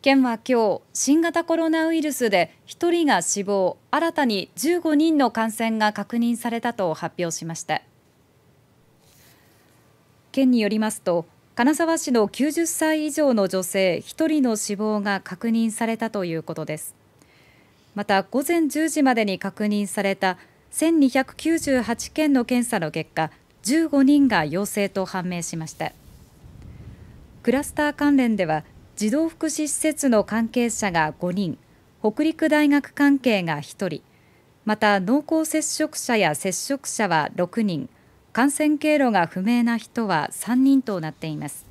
県は今日新型コロナウイルスで1人が死亡新たに15人の感染が確認されたと発表しました県によりますと金沢市の90歳以上の女性1人の死亡が確認されたということですまた午前10時までに確認された1298件の検査の結果15人が陽性と判明しましたクラスター関連では児童福祉施設の関係者が5人、北陸大学関係が1人、また濃厚接触者や接触者は6人、感染経路が不明な人は3人となっています。